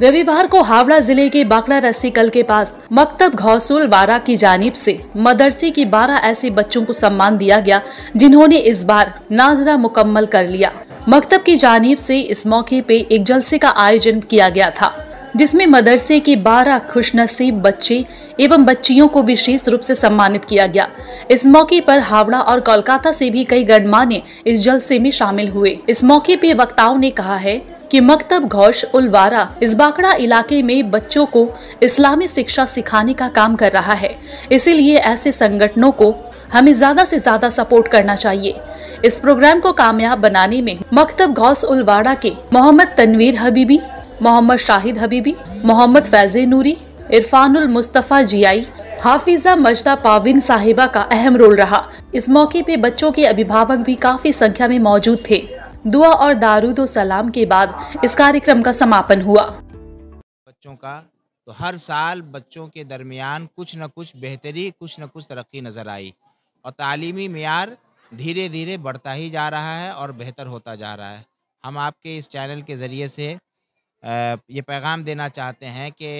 रविवार को हावड़ा जिले के बाकला कल के पास मकतब घोसूल बारा की जानिब से मदरसे की बारह ऐसे बच्चों को सम्मान दिया गया जिन्होंने इस बार नाजरा मुकम्मल कर लिया मकतब की जानिब से इस मौके पे एक जलसे का आयोजन किया गया था जिसमें मदरसे के खुश नसीब बच्चे एवं बच्चियों को विशेष रूप से सम्मानित किया गया इस मौके पर हावड़ा और कोलकाता से भी कई गणमान्य इस जलसे में शामिल हुए इस मौके पे वक्ताओं ने कहा है कि मकतब घोष उलवारा इस बाकड़ा इलाके में बच्चों को इस्लामी शिक्षा सिखाने का काम कर रहा है इसीलिए ऐसे संगठनों को हमें ज्यादा से ज्यादा सपोर्ट करना चाहिए इस प्रोग्राम को कामयाब बनाने में मकतब घोष उलवाड़ा के मोहम्मद तनवीर हबीबी मोहम्मद शाहिद हबीबी मोहम्मद फैज़े नूरी इरफानुल मुस्तफ़ा जियाई हाफिजा मजदा पाविन साहिबा का अहम रोल रहा इस मौके पे बच्चों के अभिभावक भी काफी संख्या में मौजूद थे दुआ और दारूद और सलाम के बाद इस कार्यक्रम का समापन हुआ बच्चों का तो हर साल बच्चों के दरमियान कुछ न कुछ बेहतरी कुछ न कुछ तरक्की नज़र आई और तालीमी मैार धीरे धीरे बढ़ता ही जा रहा है और बेहतर होता जा रहा है हम आपके इस चैनल के ज़रिए से ये पैगाम देना चाहते हैं कि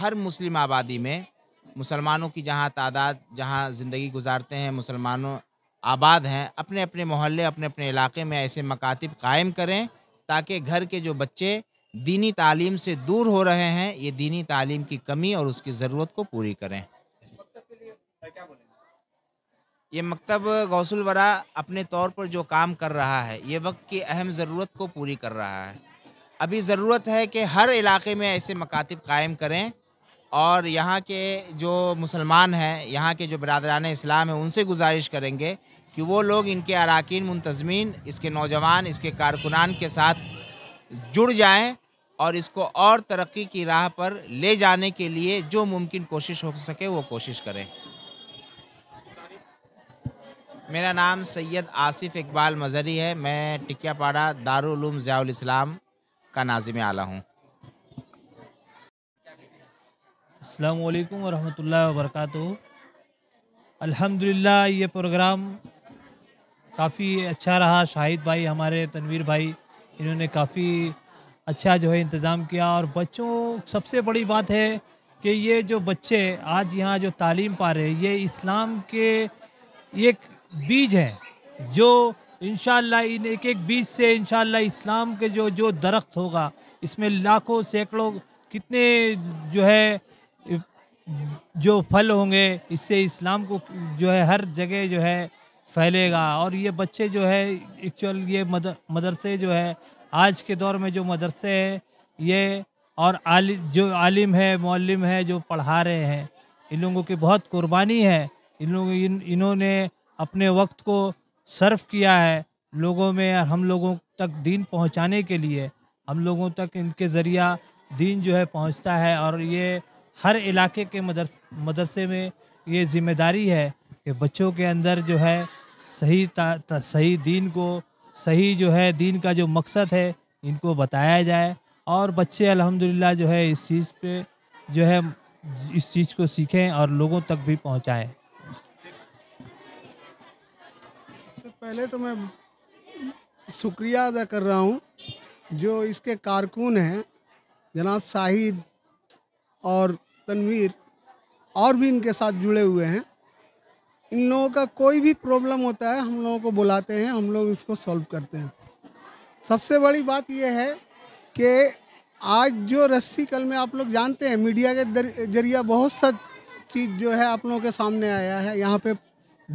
हर मुस्लिम आबादी में मुसलमानों की जहाँ तादाद जहाँ ज़िंदगी गुजारते हैं मुसलमानों आबाद हैं अपने अपने मोहल्ले अपने अपने इलाके में ऐसे मकातब कायम करें ताकि घर के जो बच्चे दीनी तालीम से दूर हो रहे हैं ये दीनी तालीम की कमी और उसकी ज़रूरत को पूरी करें ये मकतब गौसलवरा अपने तौर पर जो काम कर रहा है ये वक्त की अहम ज़रूरत को पूरी कर रहा है अभी ज़रूरत है कि हर इलाके में ऐसे मकातब कायम करें और यहाँ के जो मुसलमान हैं यहाँ के जो बरदरान इस्लाम हैं उनसे गुजारिश करेंगे कि वो लोग इनके अरकान मुंतजमीन इसके नौजवान इसके कारकुनान के साथ जुड़ जाएं और इसको और तरक्की की राह पर ले जाने के लिए जो मुमकिन कोशिश हो सके वो कोशिश करें मेरा नाम सैयद आसिफ इकबाल मज़री है मैं टिकियापाड़ा दारूम ज़ियाल इस्लाम का नाजिम आला हूँ अल्लाम वालेकुम वरहमतुल्लाहि वरक अल्हम्दुलिल्लाह ये प्रोग्राम काफ़ी अच्छा रहा शाहिद भाई हमारे तनवीर भाई इन्होंने काफ़ी अच्छा जो है इंतज़ाम किया और बच्चों सबसे बड़ी बात है कि ये जो बच्चे आज यहाँ जो तालीम पा रहे ये इस्लाम के एक बीज हैं जो इन इन एक एक बीज से इन इस्लाम के जो जो दरख्त होगा इसमें लाखों सैकड़ों कितने जो है जो फल होंगे इससे इस्लाम को जो है हर जगह जो है फैलेगा और ये बच्चे जो है एक्चुअल ये मदर मदरसे जो है आज के दौर में जो मदरसे है ये और आलि जो आलिम है मौलम है जो पढ़ा रहे हैं इन लोगों की बहुत कुर्बानी है इन लोगों इन इन्होंने अपने वक्त को सर्फ किया है लोगों में और हम लोगों तक दीन पहुंचाने के लिए हम लोगों तक इनके ज़रिया दीन जो है पहुंचता है और ये हर इलाके के मदरस मदरसे में ये जिम्मेदारी है कि बच्चों के अंदर जो है सही ता, ता, सही दीन को सही जो है दीन का जो मकसद है इनको बताया जाए और बच्चे अल्हम्दुलिल्लाह जो है इस चीज़ पे जो है इस चीज़ को सीखें और लोगों तक भी पहुंचाएं तो पहले तो मैं शुक्रिया अदा कर रहा हूँ जो इसके कारकुन हैं जनाब साहिद और तनवीर और भी इनके साथ जुड़े हुए हैं इन लोगों का कोई भी प्रॉब्लम होता है हम लोगों को बुलाते हैं हम लोग इसको सॉल्व करते हैं सबसे बड़ी बात यह है कि आज जो रस्सी कल में आप लोग जानते हैं मीडिया के जरिया बहुत सा चीज़ जो है आप लोगों के सामने आया है यहाँ पे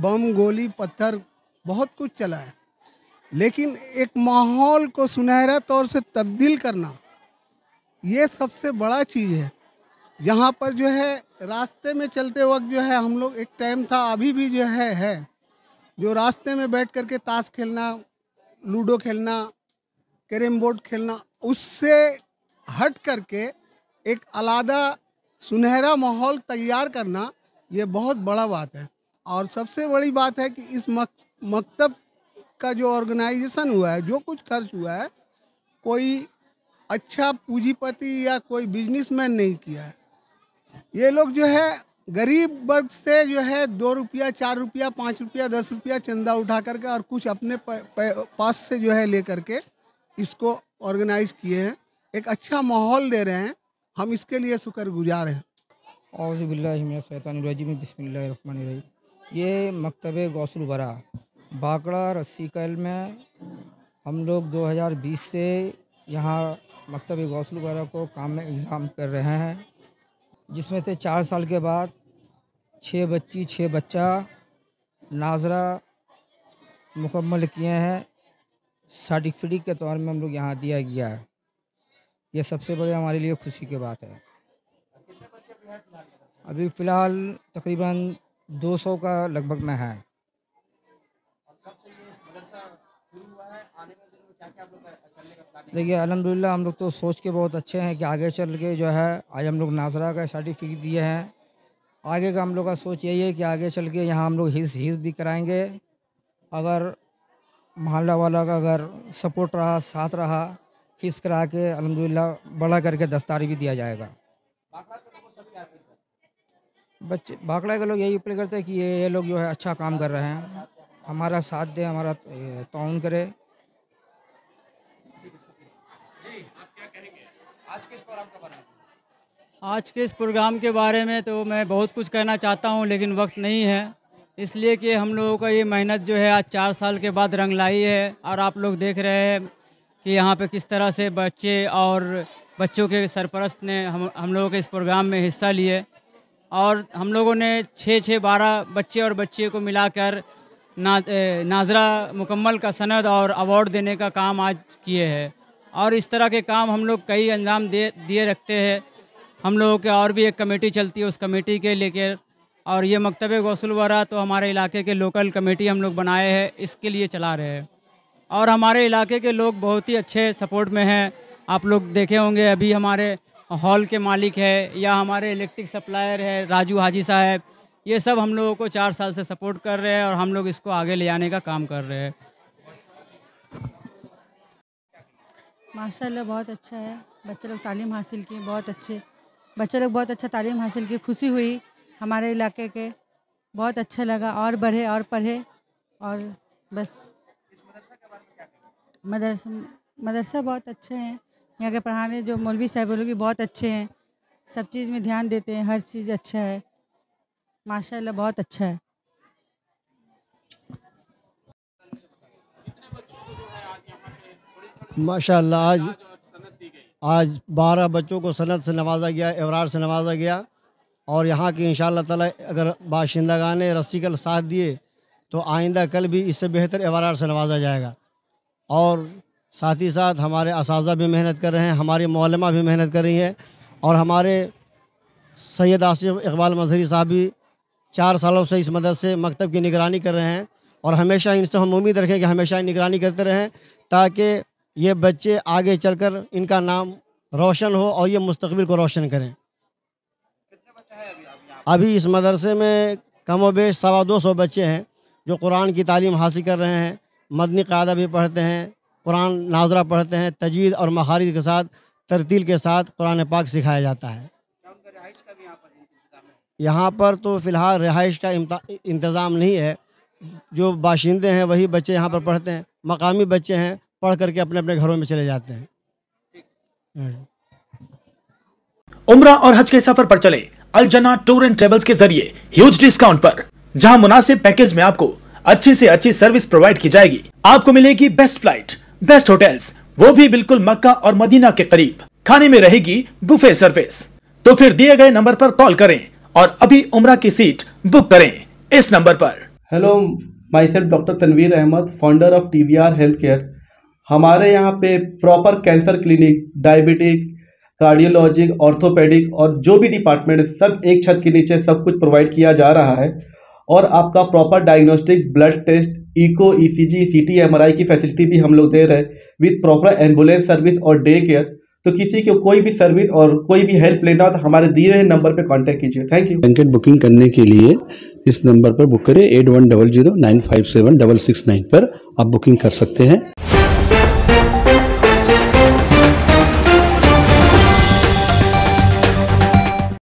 बम गोली पत्थर बहुत कुछ चला है लेकिन एक माहौल को सुनहरा तौर से तब्दील करना ये सबसे बड़ा चीज़ है यहाँ पर जो है रास्ते में चलते वक्त जो है हम लोग एक टाइम था अभी भी जो है है जो रास्ते में बैठ करके ताश खेलना लूडो खेलना कैरम बोर्ड खेलना उससे हट करके एक अलादा सुनहरा माहौल तैयार करना ये बहुत बड़ा बात है और सबसे बड़ी बात है कि इस मक, मकतब का जो ऑर्गेनाइजेशन हुआ है जो कुछ खर्च हुआ है कोई अच्छा पूंजीपति या कोई बिजनेसमैन नहीं किया है ये लोग जो है गरीब वर्ग से जो है दो रुपया चार रुपया पाँच रुपया दस रुपया चंदा उठा करके और कुछ अपने प, प, पास से जो है ले करके इसको ऑर्गेनाइज किए हैं एक अच्छा माहौल दे रहे हैं हम इसके लिए शुक्र गुज़ार हैं औज़बिल्लाजी बसमिल्ल ये मकतब गौसलबरा बाकड़ा कैल में हम लोग 2020 से यहाँ मकतब गौसलबरा को काम में एग्ज़ाम कर रहे हैं जिसमें से चार साल के बाद छः बच्ची छः बच्चा नाजरा मुकम्मल किए हैं सर्टिफिकेट के तौर में हम लोग यहाँ दिया गया है ये सबसे बड़े हमारे लिए खुशी की बात है अभी फ़िलहाल तकरीबन 200 का लगभग में है देखिए अलहमदिल्ला हम लोग तो सोच के बहुत अच्छे हैं कि आगे चल के जो है आज हम लोग नासरा का सर्टिफिकेट दिए हैं आगे का हम लोग का सोच यही है कि आगे चल के यहाँ हम लोग हिस हिस भी कराएंगे अगर मोहल्ला वाला का अगर सपोर्ट रहा साथ रहा फीस करा के अलहमदिल्ला बड़ा करके दस्तारी भी दिया जाएगा बच्चे बाकड़ा के लोग यही अपील करते हैं कि ये ये लोग जो है अच्छा काम कर रहे हैं हमारा साथ दें हमारा तोन करे आज प्रोग्राम के बारे में आज के इस प्रोग्राम के बारे में तो मैं बहुत कुछ कहना चाहता हूँ लेकिन वक्त नहीं है इसलिए कि हम लोगों का ये मेहनत जो है आज चार साल के बाद रंग लाई है और आप लोग देख रहे हैं कि यहाँ पे किस तरह से बच्चे और बच्चों के सरपरस्त ने हम हम लोगों के इस प्रोग्राम में हिस्सा लिए और हम लोगों ने छः छः बारह बच्चे और बच्चे को मिलाकर ना, नाजरा मुकम्मल का सनद और अवार्ड देने का काम आज किए हैं और इस तरह के काम हम लोग कई अंजाम दे दिए रखते हैं हम लोगों के और भी एक कमेटी चलती है उस कमेटी के लेकर और ये मकतबे गौसल वरा तो हमारे इलाके के लोकल कमेटी हम लोग बनाए हैं इसके लिए चला रहे हैं और हमारे इलाके के लोग बहुत ही अच्छे सपोर्ट में हैं आप लोग देखे होंगे अभी हमारे हॉल के मालिक है या हमारे इलेक्ट्रिक सप्लायर है राजू हाजी साहब ये सब हम लोगों को चार साल से सपोर्ट कर रहे हैं और हम लोग इसको आगे ले जाने का काम कर रहे हैं माशाल्लाह बहुत अच्छा है बच्चे लोग तालीम हासिल किए बहुत अच्छे बच्चे लोग बहुत अच्छा तालीम हासिल की खुशी हुई हमारे इलाके के बहुत अच्छा लगा और बढ़े और पढ़े और बस मदरसा मदरसा बहुत अच्छे हैं यहाँ के पढ़ाने जो मौलवी साहब लोग बहुत अच्छे हैं सब चीज़ में ध्यान देते हैं हर चीज़ अच्छा है माशाल्लाह बहुत अच्छा है माशाल्लाह आज आज बारह बच्चों को सनत से नवाजा गया एवरार से नवाजा गया और यहाँ की इन ताला अगर रस्सी कल साथ दिए तो आइंदा कल भी इससे बेहतर एवरार से नवाजा जाएगा और साथ ही साथ हमारे इस भी मेहनत कर रहे हैं हमारी मौलमा भी मेहनत कर रही है और हमारे सैयद आसिफ इकबाल मजहरी साहब भी चार सालों से इस मदद से मकतब की निगरानी कर रहे हैं और हमेशा इनसे हम उम्मीद रखें कि हमेशा निगरानी करते रहें ताकि ये बच्चे आगे चलकर इनका नाम रोशन हो और ये मुस्तबिल को रोशन करें अभी इस मदरसे में कम वेश सवा दो सौ बच्चे हैं जो कुरान की तालीम हासिल कर रहे हैं मदनी कायदा भी पढ़ते हैं कुरान नाजरा पढ़ते हैं तजवीद और मखारिज के साथ तरतील के साथ कुरान पाक सिखाया जाता है यहाँ पर तो फ़िलहाल रिहाइश का इंतज़ाम नहीं है जो बाशिंदे हैं वही बच्चे यहाँ पर पढ़ते हैं मकामी बच्चे हैं पढ़ करके अपने अपने घरों में चले जाते हैं उम्र और हज के सफर पर चले अलजना टूर एंड ट्रेवल्स के जरिए ह्यूज डिस्काउंट पर जहां मुनासिब पैकेज में आपको अच्छी से अच्छी सर्विस प्रोवाइड की जाएगी आपको मिलेगी बेस्ट फ्लाइट बेस्ट होटल्स वो भी बिल्कुल मक्का और मदीना के करीब खाने में रहेगी बुफे सर्विस तो फिर दिए गए नंबर पर कॉल करें और अभी उम्र की सीट बुक करें इस नंबर पर hello myself doctor Tanveer Ahmed founder of T V R health care हमारे यहाँ पे proper cancer clinic diabetic cardiologic orthopedic और जो भी डिपार्टमेंट सब एक छत के नीचे सब कुछ प्रोवाइड किया जा रहा है और आपका proper diagnostic blood test echo ECG CT MRI की फैसिलिटी भी हम लोग दे रहे हैं विद प्रॉपर एम्बुलेंस सर्विस और डे केयर तो किसी को कोई भी सर्विस और कोई भी हेल्प लेना तो हमारे दिए हुए नंबर पर कॉन्टैक्ट कीजिए थैंक यू टिकट बुकिंग करने के लिए इस नंबर पर बुक करें eight one double zero nine five seven double six nine पर आप बुकिंग कर सकते हैं